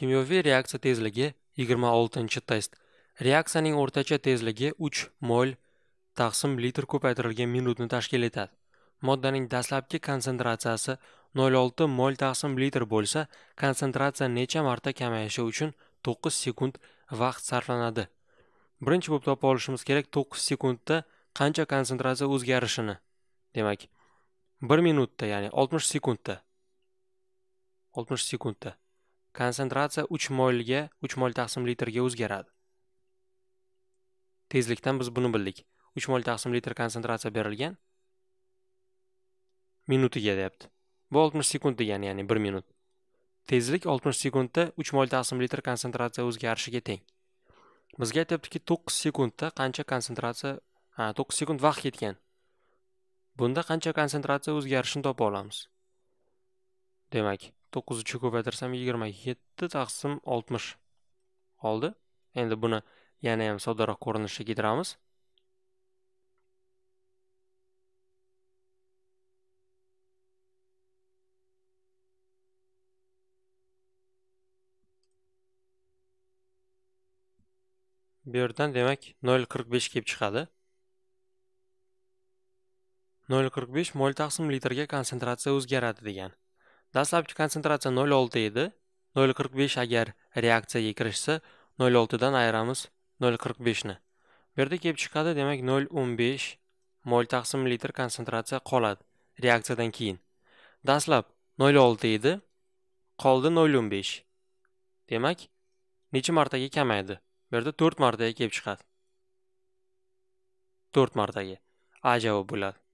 kimyoviy reaksiya tezligi 26 test reaksiyaning o'rtacha tezligi 3 mol taqsim litr ko'paytirilgan minutni tashkil etadi moddaning dastlabki konsentratsiyasi 0.6 mol taqsim litr bo'lsa konsentratsiya necha marta kamayishi uchun 9 sekund vaqt sarflanadi birinchi bo'lib topib olishimiz kerak 9 sekundda qancha konsentratsiya o'zgarishini demak 1 minutda ya'ni 60 sekundda 60 sekundda konsentratsiya 3 molga 3 mol taqsim litrga o'zgaradi tezlikdan biz buni bildik 3 mol taqsim litr konsentratsiya berilgan minutiga deyapti bu 60 sekund degani ya'ni 1 minut tezlik 60 sekundda 3 mol taqsim litr konsentratsiya o'zgarishiga teng bizga aytyaptiki 9 sekundda qancha konsentratsiya ha 9 sekund vaqt ketgan bunda qancha konsentratsiya o'zgarishini topa olamiz demak 9 uchga ko'paytirsam 27 taqsim 60 oldi endi buni yana ham soddaroq ko'rinishga keltiramiz bu yerdan demak 0.45 kelib chiqadi 0.45 mol taqsim litrga konsentratsiya o'zgaradi degan dastlabki konsentratsiya 0.6 edi 0.45 agar reaksiyaga kirishsa 0.6 dan ayiramiz 0.45 ni bu yerda kelib chiqadi demak 0.15 mol taqsim litr konsentratsiya qoladi reaksiyadan keyin dastlab 0.6 edi qoldi 0.15 demak necha martaga kamaydi bu yerda 4 martaga kelib chiqadi 4 martaga a javob bo'ladi